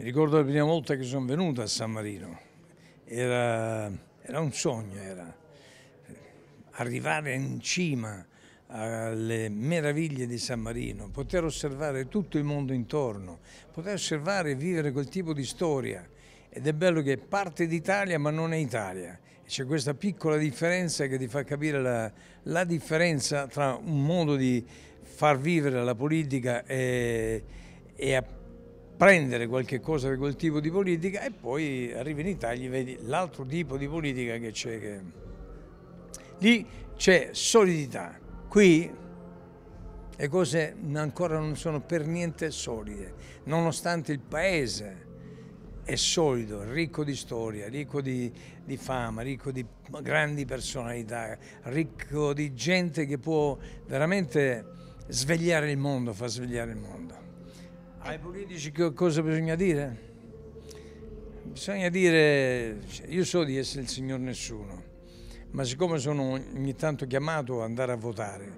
Mi ricordo la prima volta che sono venuto a San Marino, era, era un sogno, era arrivare in cima alle meraviglie di San Marino, poter osservare tutto il mondo intorno, poter osservare e vivere quel tipo di storia. Ed è bello che è parte d'Italia ma non è Italia. C'è questa piccola differenza che ti fa capire la, la, differenza tra un modo di far vivere la politica e, e prendere qualche cosa per quel tipo di politica e poi arrivi in Italia e vedi l'altro tipo di politica che c'è. Che... Lì c'è solidità, qui le cose ancora non sono per niente solide, nonostante il paese è solido, ricco di storia, ricco di, di, fama, ricco di grandi personalità, ricco di gente che può veramente svegliare il mondo, far svegliare il mondo. Ai politici cosa bisogna dire? Bisogna dire, cioè, io so di essere il signor nessuno, ma siccome sono ogni tanto chiamato ad andare a votare,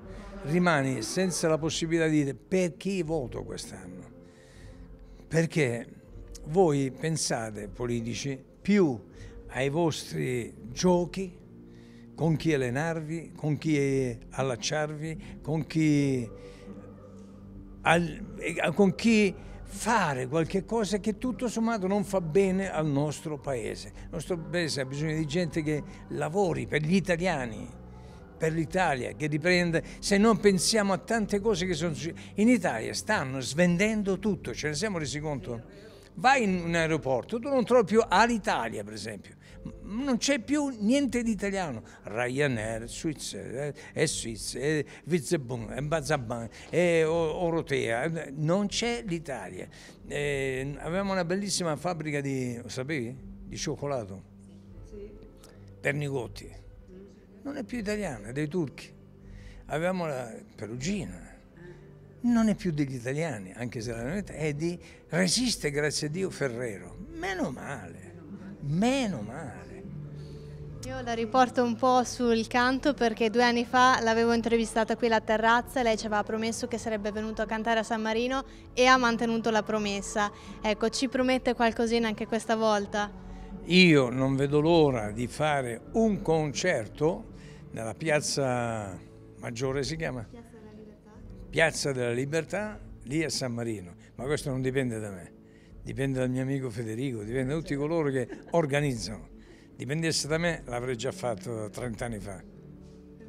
rimani senza la possibilità di dire perché voto quest'anno. Perché voi pensate, politici, più ai vostri giochi, con chi allenarvi, con chi allacciarvi, con chi al, con chi fare qualche cosa che tutto sommato non fa bene al nostro paese. Il nostro paese ha bisogno di gente che lavori per gli italiani, per l'Italia, che riprenda. Se non pensiamo a tante cose che sono successe, in Italia stanno svendendo tutto, ce ne siamo resi conto? vai in un aeroporto, tu non trovi più Alitalia, per esempio. Non c'è più niente di italiano. Ryanair, eh, Swiss, e eh, Swiss, e Vizebun, e eh, Bazabban, e Orotea. Non c'è l'Italia. avevamo una bellissima fabbrica di, sapevi? Di cioccolato. Pernigotti. Non è più italiana, è dei turchi. Avevamo la Perugina non è più degli italiani, anche se la verità è di resiste grazie a Dio Ferrero. Meno male, meno male. Io la riporto un po' sul canto perché due anni fa l'avevo intervistata qui alla terrazza e lei ci aveva promesso che sarebbe venuto a cantare a San Marino e ha mantenuto la promessa. Ecco, ci promette qualcosina anche questa volta? Io non vedo l'ora di fare un concerto nella piazza Maggiore si chiama? Piazza Piazza della Libertà, lì a San Marino, ma questo non dipende da me, dipende dal mio amico Federico, dipende da tutti coloro che organizzano. Dipendesse da me l'avrei già fatto 30 anni fa.